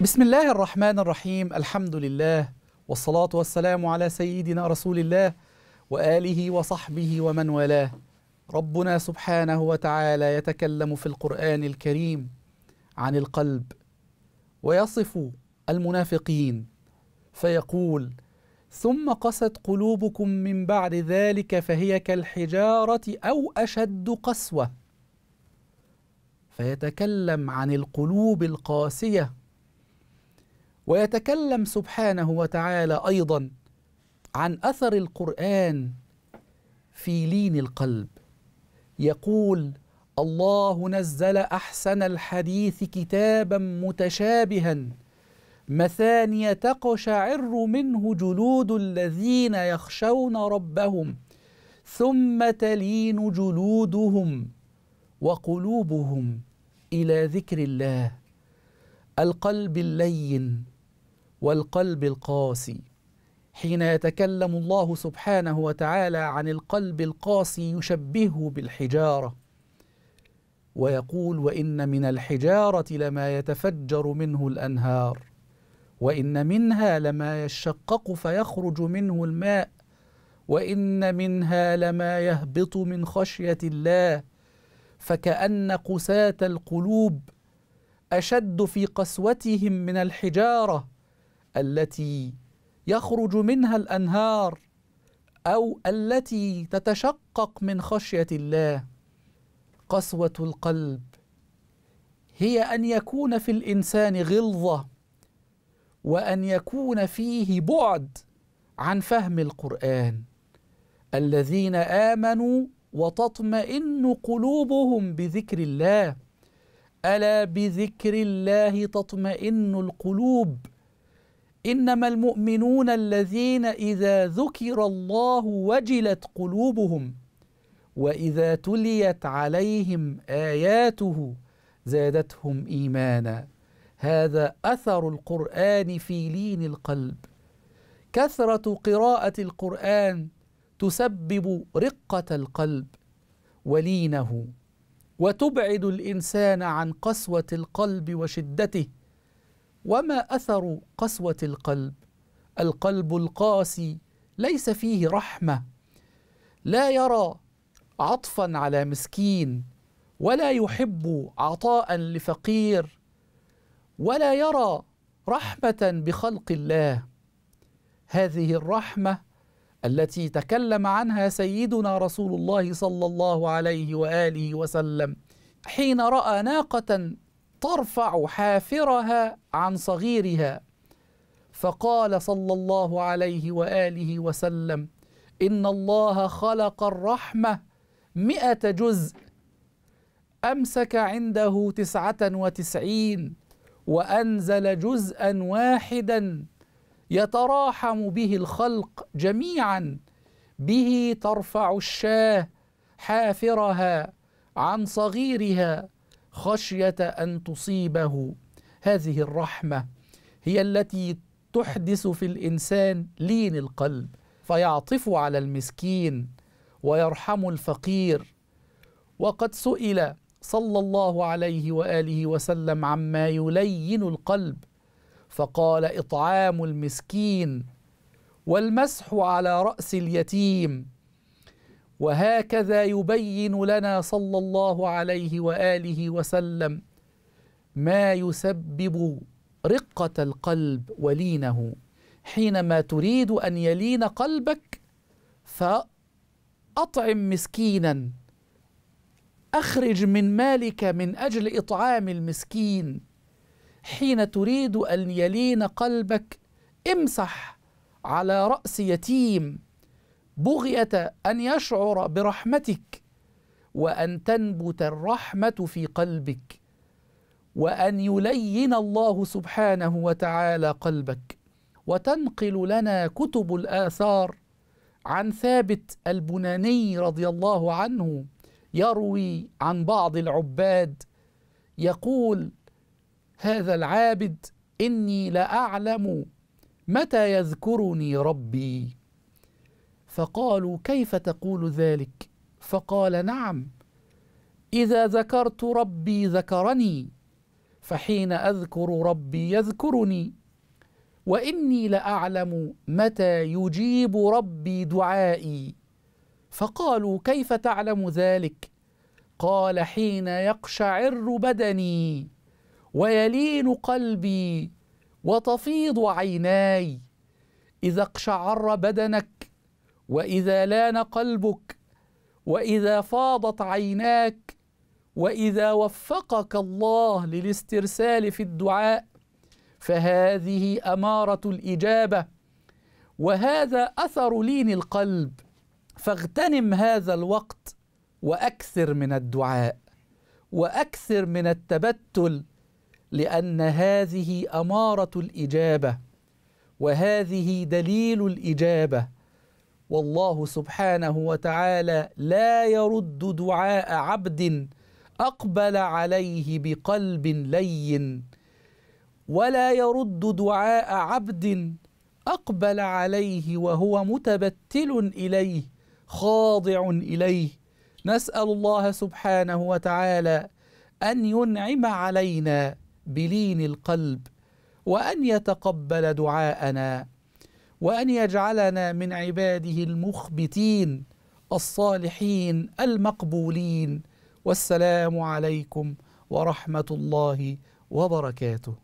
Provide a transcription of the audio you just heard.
بسم الله الرحمن الرحيم الحمد لله والصلاة والسلام على سيدنا رسول الله وآله وصحبه ومن والاه ربنا سبحانه وتعالى يتكلم في القرآن الكريم عن القلب ويصف المنافقين فيقول ثم قست قلوبكم من بعد ذلك فهي كالحجارة أو أشد قسوة فيتكلم عن القلوب القاسية ويتكلم سبحانه وتعالى ايضا عن اثر القران في لين القلب يقول الله نزل احسن الحديث كتابا متشابها مثاني تقشعر منه جلود الذين يخشون ربهم ثم تلين جلودهم وقلوبهم الى ذكر الله القلب اللين والقلب القاسي حين يتكلم الله سبحانه وتعالى عن القلب القاسي يشبهه بالحجاره ويقول وان من الحجاره لما يتفجر منه الانهار وان منها لما يشقق فيخرج منه الماء وان منها لما يهبط من خشيه الله فكان قساه القلوب اشد في قسوتهم من الحجاره التي يخرج منها الانهار او التي تتشقق من خشيه الله قسوه القلب هي ان يكون في الانسان غلظه وان يكون فيه بعد عن فهم القران الذين امنوا وتطمئن قلوبهم بذكر الله الا بذكر الله تطمئن القلوب انما المؤمنون الذين اذا ذكر الله وجلت قلوبهم واذا تليت عليهم اياته زادتهم ايمانا هذا اثر القران في لين القلب كثره قراءه القران تسبب رقه القلب ولينه وتبعد الانسان عن قسوه القلب وشدته وما اثر قسوه القلب القلب القاسي ليس فيه رحمه لا يرى عطفا على مسكين ولا يحب عطاء لفقير ولا يرى رحمه بخلق الله هذه الرحمه التي تكلم عنها سيدنا رسول الله صلى الله عليه واله وسلم حين راى ناقه ترفع حافرها عن صغيرها فقال صلى الله عليه واله وسلم ان الله خلق الرحمه مئه جزء امسك عنده تسعه وتسعين وانزل جزءا واحدا يتراحم به الخلق جميعا به ترفع الشاه حافرها عن صغيرها خشيه ان تصيبه هذه الرحمه هي التي تحدث في الانسان لين القلب فيعطف على المسكين ويرحم الفقير وقد سئل صلى الله عليه واله وسلم عما يلين القلب فقال اطعام المسكين والمسح على راس اليتيم وهكذا يبين لنا صلى الله عليه واله وسلم ما يسبب رقه القلب ولينه حينما تريد ان يلين قلبك فاطعم مسكينا اخرج من مالك من اجل اطعام المسكين حين تريد ان يلين قلبك امسح على راس يتيم بغية أن يشعر برحمتك وأن تنبت الرحمة في قلبك وأن يلين الله سبحانه وتعالى قلبك وتنقل لنا كتب الآثار عن ثابت البناني رضي الله عنه يروي عن بعض العباد يقول هذا العابد إني لأعلم متى يذكرني ربي فقالوا كيف تقول ذلك فقال نعم اذا ذكرت ربي ذكرني فحين اذكر ربي يذكرني واني لاعلم متى يجيب ربي دعائي فقالوا كيف تعلم ذلك قال حين يقشعر بدني ويلين قلبي وتفيض عيناي اذا اقشعر بدنك واذا لان قلبك واذا فاضت عيناك واذا وفقك الله للاسترسال في الدعاء فهذه اماره الاجابه وهذا اثر لين القلب فاغتنم هذا الوقت واكثر من الدعاء واكثر من التبتل لان هذه اماره الاجابه وهذه دليل الاجابه والله سبحانه وتعالى لا يرد دعاء عبد اقبل عليه بقلب لين ولا يرد دعاء عبد اقبل عليه وهو متبتل اليه خاضع اليه نسال الله سبحانه وتعالى ان ينعم علينا بلين القلب وان يتقبل دعاءنا وأن يجعلنا من عباده المخبتين الصالحين المقبولين والسلام عليكم ورحمة الله وبركاته